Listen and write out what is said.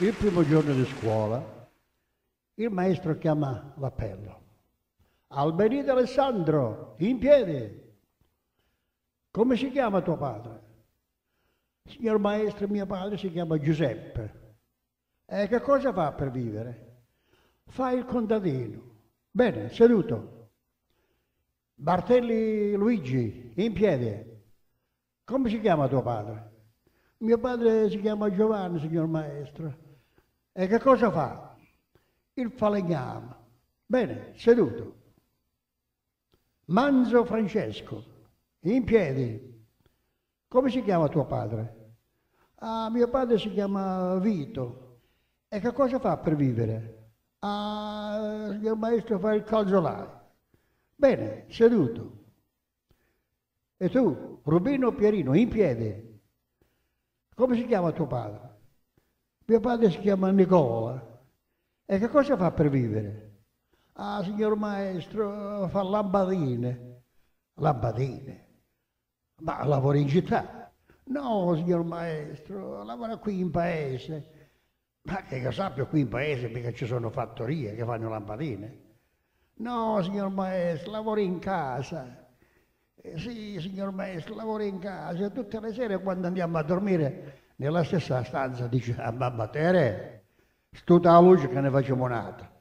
Il primo giorno di scuola il maestro chiama l'appello. Alberito Alessandro, in piedi. Come si chiama tuo padre? Signor maestro, mio padre si chiama Giuseppe. E che cosa fa per vivere? Fa il contadino. Bene, seduto. Bartelli Luigi, in piedi. Come si chiama tuo padre? Mio padre si chiama Giovanni, signor maestro. E che cosa fa? Il falegname. Bene, seduto. Manzo Francesco, in piedi. Come si chiama tuo padre? Ah, mio padre si chiama Vito. E che cosa fa per vivere? Ah, il maestro fa il calzolaio. Bene, seduto. E tu, Rubino Pierino, in piedi. Come si chiama tuo padre? Mio padre si chiama Nicola. E che cosa fa per vivere? Ah, signor maestro, fa lambadine. Lambadine? Ma lavora in città? No, signor maestro, lavora qui in paese. Ma che io sappia, qui in paese mica ci sono fattorie che fanno lampadine. No, signor maestro, lavora in casa. Eh, sì, signor maestro, lavora in casa. Tutte le sere quando andiamo a dormire nella stessa stanza dice a mamma Tere, la luce che ne facciamo un'altra.